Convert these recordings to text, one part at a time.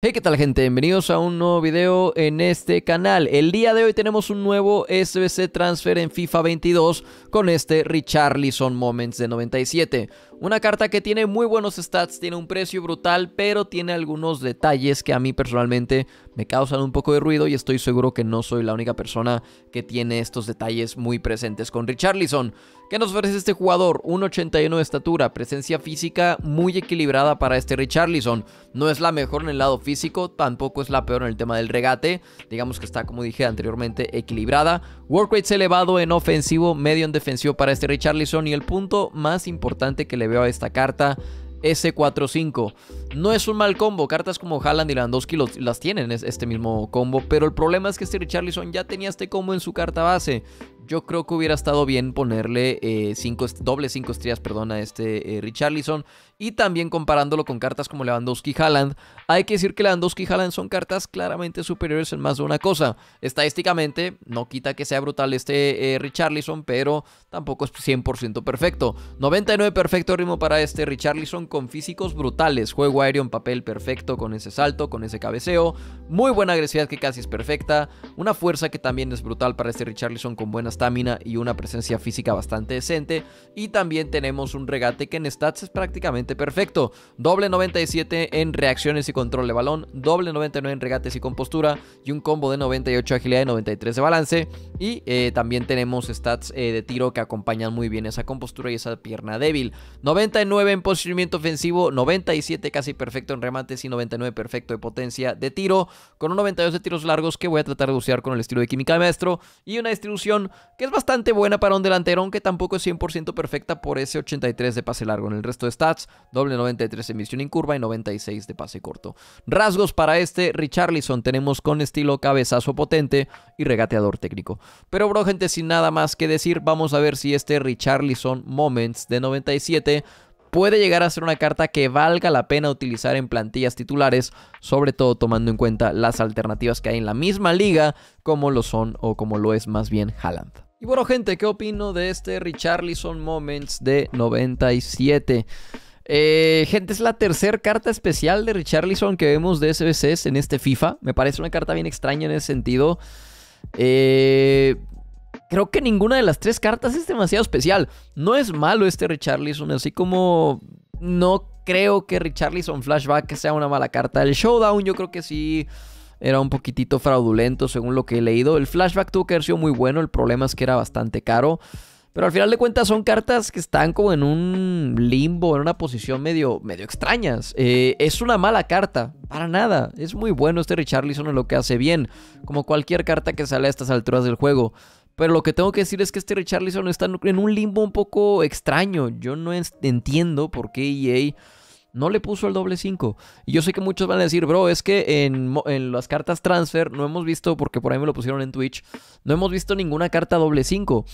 Hey, ¿qué tal gente? Bienvenidos a un nuevo video en este canal. El día de hoy tenemos un nuevo SBC Transfer en FIFA 22 con este Richarlison Moments de 97. Una carta que tiene muy buenos stats, tiene un precio brutal, pero tiene algunos detalles que a mí personalmente me causan un poco de ruido y estoy seguro que no soy la única persona que tiene estos detalles muy presentes con Richarlison. ¿Qué nos ofrece este jugador? 1.81 de estatura, presencia física muy equilibrada para este Richarlison. No es la mejor en el lado físico, tampoco es la peor en el tema del regate, digamos que está como dije anteriormente equilibrada. Work elevado en ofensivo, medio en defensivo para este Richarlison. Y el punto más importante que le veo a esta carta S4-5. No es un mal combo, cartas como Haaland y Lewandowski las tienen este mismo combo, pero el problema es que este Richarlison ya tenía este combo en su carta base. Yo creo que hubiera estado bien ponerle eh, cinco, doble 5 estrellas a este eh, Richarlison. Y también comparándolo con cartas como Lewandowski y Haaland, hay que decir que dos y Haaland son cartas claramente superiores en más de una cosa. Estadísticamente, no quita que sea brutal este eh, Richarlison, pero tampoco es 100% perfecto. 99 perfecto ritmo para este Richarlison con físicos brutales. Juego aéreo en papel perfecto con ese salto, con ese cabeceo. Muy buena agresividad que casi es perfecta. Una fuerza que también es brutal para este Richarlison con buena estamina y una presencia física bastante decente. Y también tenemos un regate que en stats es prácticamente perfecto. Doble 97 en reacciones y control de balón, doble 99 en regates y compostura y un combo de 98 agilidad y 93 de balance. Y eh, también tenemos stats eh, de tiro que acompañan muy bien esa compostura y esa pierna débil. 99 en posicionamiento ofensivo, 97 casi perfecto en remates y 99 perfecto de potencia de tiro, con un 92 de tiros largos que voy a tratar de usar con el estilo de química de maestro y una distribución que es bastante buena para un delantero, aunque tampoco es 100% perfecta por ese 83 de pase largo en el resto de stats, doble 93 en misión en curva y 96 de pase corto. Rasgos para este Richarlison tenemos con estilo cabezazo potente y regateador técnico. Pero bro, gente, sin nada más que decir, vamos a ver si este Richarlison Moments de 97 puede llegar a ser una carta que valga la pena utilizar en plantillas titulares, sobre todo tomando en cuenta las alternativas que hay en la misma liga, como lo son o como lo es más bien Haaland. Y bueno gente, ¿qué opino de este Richarlison Moments de 97? Eh, gente, es la tercera carta especial de Richarlison que vemos de SBCs en este FIFA. Me parece una carta bien extraña en ese sentido. Eh, creo que ninguna de las tres cartas es demasiado especial. No es malo este Richarlison, así como no creo que Richarlison Flashback sea una mala carta. El Showdown yo creo que sí era un poquitito fraudulento según lo que he leído. El Flashback tuvo que haber sido muy bueno, el problema es que era bastante caro. Pero al final de cuentas son cartas que están como en un limbo, en una posición medio, medio extrañas. Eh, es una mala carta, para nada. Es muy bueno este Richarlison en lo que hace bien, como cualquier carta que sale a estas alturas del juego. Pero lo que tengo que decir es que este Richarlison está en un limbo un poco extraño. Yo no entiendo por qué EA no le puso el doble 5. Y yo sé que muchos van a decir, bro, es que en, en, las cartas transfer no hemos visto, porque por ahí me lo pusieron en Twitch, no hemos visto ninguna carta doble 5.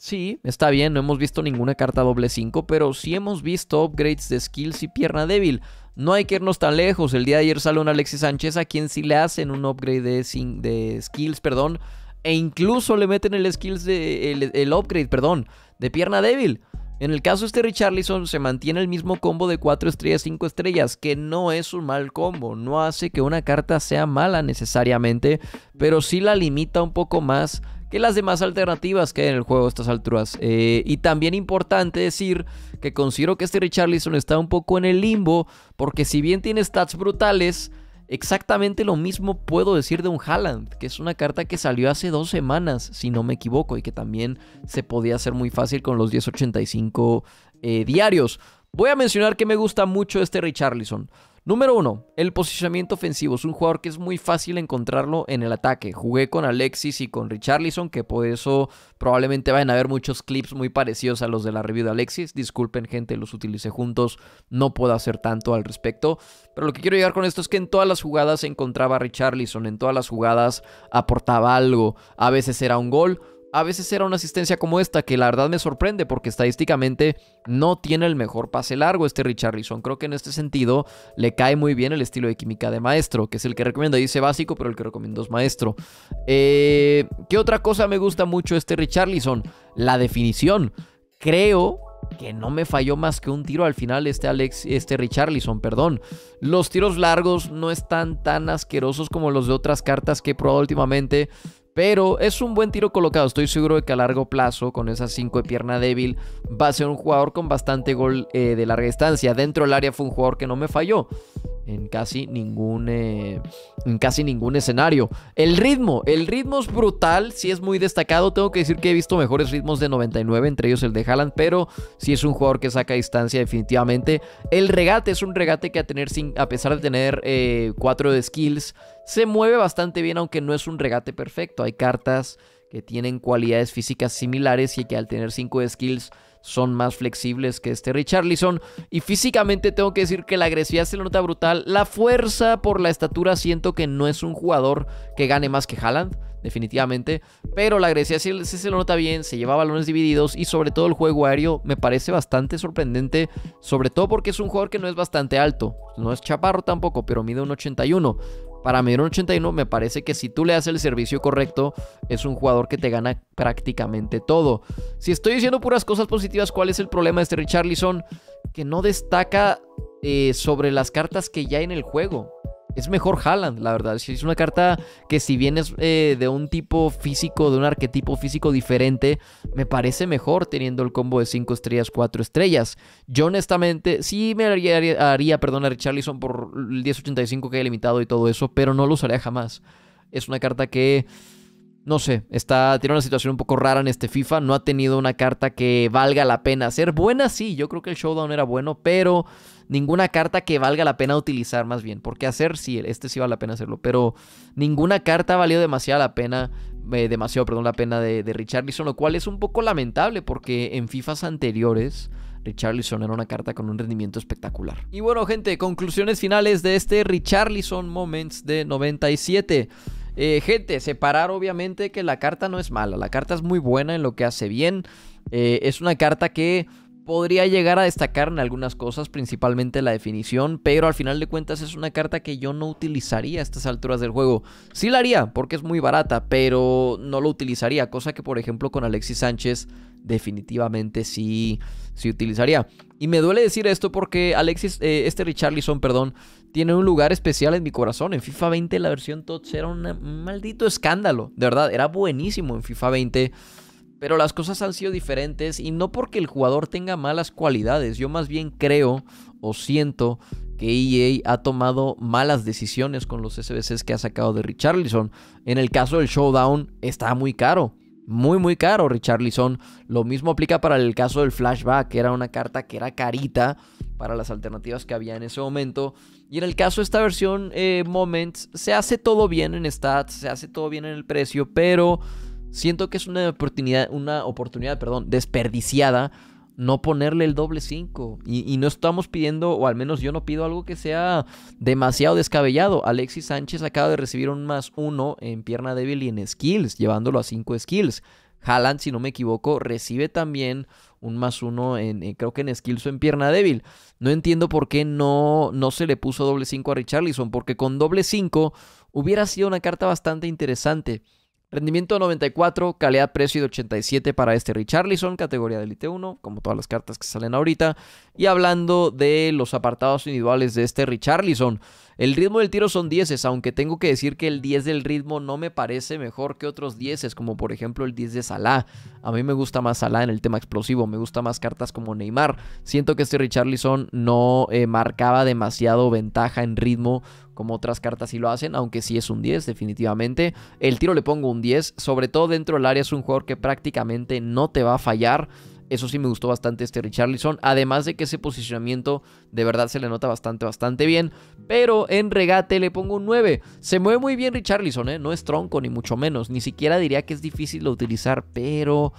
Sí, está bien, no hemos visto ninguna carta doble 5, pero sí hemos visto upgrades de skills y pierna débil. No hay que irnos tan lejos. El día de ayer sale un Alexis Sánchez a quien sí le hacen un upgrade de, skills, perdón. E incluso le meten el skills de. el, upgrade, perdón, de pierna débil. En el caso de este Richarlison se mantiene el mismo combo de 4 estrellas, 5 estrellas, que no es un mal combo, no hace que una carta sea mala necesariamente, pero sí la limita un poco más que las demás alternativas que hay en el juego a estas alturas. Eh, y también importante decir que considero que este Richarlison está un poco en el limbo, porque si bien tiene stats brutales, exactamente lo mismo puedo decir de un Haaland, que es una carta que salió hace dos semanas, si no me equivoco, y que también se podía hacer muy fácil con los 1085 eh, diarios. Voy a mencionar que me gusta mucho este Richarlison. Número 1. El posicionamiento ofensivo. Es un jugador que es muy fácil encontrarlo en el ataque. Jugué con Alexis y con Richarlison, que por eso probablemente vayan a ver muchos clips muy parecidos a los de la review de Alexis. Disculpen, gente, los utilicé juntos. No puedo hacer tanto al respecto. Pero lo que quiero llegar con esto es que en todas las jugadas se encontraba a Richarlison. En todas las jugadas aportaba algo. A veces era un gol a veces era una asistencia como esta que la verdad me sorprende porque estadísticamente no tiene el mejor pase largo este Richarlison. Creo que en este sentido le cae muy bien el estilo de química de maestro, que es el que recomiendo. Dice básico, pero el que recomiendo es maestro. Eh, ¿Qué otra cosa me gusta mucho este Richarlison? La definición. Creo que no me falló más que un tiro al final este Alex, este Richarlison, perdón. Los tiros largos no están tan asquerosos como los de otras cartas que he probado últimamente. Pero es un buen tiro colocado. Estoy seguro de que a largo plazo, con esas 5 de pierna débil, va a ser un jugador con bastante gol eh, de larga distancia. Dentro del área fue un jugador que no me falló en casi ningún eh, en casi ningún escenario. El ritmo, el ritmo es brutal, si es muy destacado, tengo que decir que he visto mejores ritmos de 99, entre ellos el de Haaland, pero si es un jugador que saca distancia definitivamente. El regate es un regate que a tener sin, a pesar de tener 4 eh, de skills, se mueve bastante bien aunque no es un regate perfecto. Hay cartas que tienen cualidades físicas similares y que al tener 5 de skills son más flexibles que este Richarlison. Y físicamente tengo que decir que la agresividad se le nota brutal. La fuerza por la estatura siento que no es un jugador que gane más que Haaland definitivamente. Pero la agresividad sí, se lo nota bien, se lleva balones divididos y sobre todo el juego aéreo me parece bastante sorprendente, sobre todo porque es un jugador que no es bastante alto, no es chaparro tampoco, pero mide un 81. Para medir un 81 me parece que si tú le haces el servicio correcto, es un jugador que te gana prácticamente todo. Si estoy diciendo puras cosas positivas, ¿cuál es el problema de este Richarlison? Que no destaca eh, sobre las cartas que ya hay en el juego es mejor Haaland, la verdad. Es una carta que si bien es eh, de un tipo físico, de un arquetipo físico diferente, me parece mejor teniendo el combo de 5 estrellas, 4 estrellas. Yo honestamente sí me haría, haría perdón, a Richarlison por el 1085 que he limitado y todo eso, pero no lo usaría jamás. Es una carta que no sé, está, tiene una situación un poco rara en este FIFA, no ha tenido una carta que valga la pena hacer. Buena sí, yo creo que el showdown era bueno, pero ninguna carta que valga la pena utilizar más bien, porque hacer sí, este sí vale la pena hacerlo, pero ninguna carta valió demasiado la pena, eh, demasiado, perdón, la pena de, de Richarlison, lo cual es un poco lamentable porque en FIFAs anteriores... Richarlison era una carta con un rendimiento espectacular. Y bueno, gente, conclusiones finales de este Richarlison Moments de 97. Eh, gente, separar obviamente que la carta no es mala, la carta es muy buena en lo que hace bien. Eh, es una carta que podría llegar a destacar en algunas cosas, principalmente la definición, pero al final de cuentas es una carta que yo no utilizaría a estas alturas del juego. Sí la haría, porque es muy barata, pero no lo utilizaría, cosa que por ejemplo con Alexis Sánchez definitivamente sí, sí utilizaría. Y me duele decir esto porque Alexis, eh, este Richarlison, perdón, tiene un lugar especial en mi corazón. En FIFA 20 la versión TOTS era un maldito escándalo, de verdad, era buenísimo en FIFA 20. Pero las cosas han sido diferentes y no porque el jugador tenga malas cualidades. Yo más bien creo o siento que EA ha tomado malas decisiones con los SBCs que ha sacado de Richarlison. En el caso del Showdown está muy caro. Muy, muy caro Richarlison. Lo mismo aplica para el caso del Flashback, que era una carta que era carita para las alternativas que había en ese momento. Y en el caso de esta versión, eh, Moments, se hace todo bien en stats, se hace todo bien en el precio, pero Siento que es una oportunidad, una oportunidad, perdón, desperdiciada no ponerle el doble 5. Y, no estamos pidiendo, o al menos yo no pido algo que sea demasiado descabellado. Alexis Sánchez acaba de recibir un más 1 en pierna débil y en skills, llevándolo a 5 skills. Haaland, si no me equivoco, recibe también un más uno en, eh, creo que en skills o en pierna débil. No entiendo por qué no, no se le puso doble 5 a Richarlison, porque con doble 5 hubiera sido una carta bastante interesante. Rendimiento 94, calidad precio de 87 para este Richarlison, categoría de Elite 1, como todas las cartas que salen ahorita. Y hablando de los apartados individuales de este Richarlison, el ritmo del tiro son 10, aunque tengo que decir que el 10 del ritmo no me parece mejor que otros 10, como por ejemplo el 10 de Salah. A mí me gusta más Salah en el tema explosivo, me gusta más cartas como Neymar. Siento que este Richarlison no eh, marcaba demasiado ventaja en ritmo como otras cartas sí lo hacen, aunque sí es un 10 definitivamente. El tiro le pongo un 10, sobre todo dentro del área es un jugador que prácticamente no te va a fallar. Eso sí me gustó bastante este Richarlison. Además de que ese posicionamiento de verdad se le nota bastante, bastante bien. Pero en regate le pongo un 9. Se mueve muy bien Richarlison, ¿eh? No es tronco ni mucho menos. Ni siquiera diría que es difícil de utilizar, pero...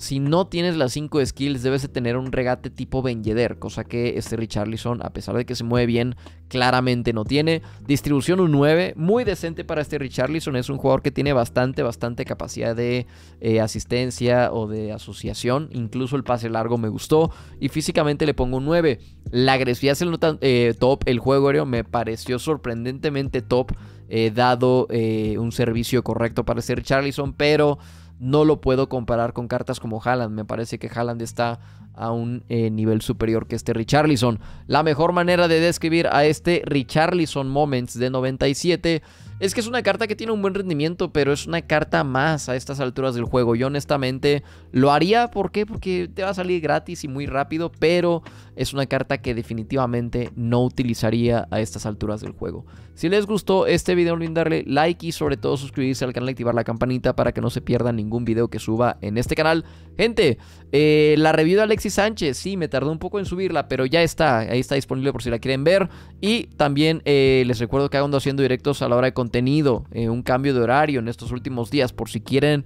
Si no tienes las 5 skills, debes de tener un regate tipo Ben cosa que este Richarlison, a pesar de que se mueve bien, claramente no tiene. Distribución un 9, muy decente para este Richarlison. Es un jugador que tiene bastante, bastante capacidad de eh, asistencia o de asociación. Incluso el pase largo me gustó. Y físicamente le pongo un 9. La agresividad es el eh, top. El juego aéreo me pareció sorprendentemente top. Eh, dado un servicio correcto para este Richarlison, pero no lo puedo comparar con cartas como Haaland. Me parece que Haaland está a un eh, nivel superior que este Richarlison. La mejor manera de describir a este Richarlison Moments de 97 es que es una carta que tiene un buen rendimiento, pero es una carta más a estas alturas del juego. Yo honestamente lo haría, ¿por qué? Porque te va a salir gratis y muy rápido, pero es una carta que definitivamente no utilizaría a estas alturas del juego. Si les gustó este video, olviden darle like y sobre todo suscribirse al canal y activar la campanita para que no se pierdan ningún ningún video que suba en este canal. Gente, eh, la review de Alexis Sánchez, sí, me tardó un poco en subirla, pero ya está, ahí está disponible por si la quieren ver. Y también eh, les recuerdo que ando haciendo directos a la hora de contenido, eh, un cambio de horario en estos últimos días, por si quieren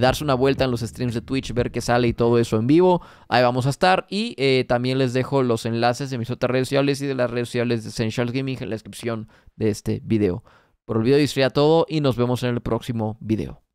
darse una vuelta en los streams de Twitch, ver qué sale y todo eso en vivo, ahí vamos a estar. Y también les dejo los enlaces de mis otras redes sociales y de las redes sociales de Essential Gaming en la descripción de este video. Por el video sería todo y nos vemos en el próximo video.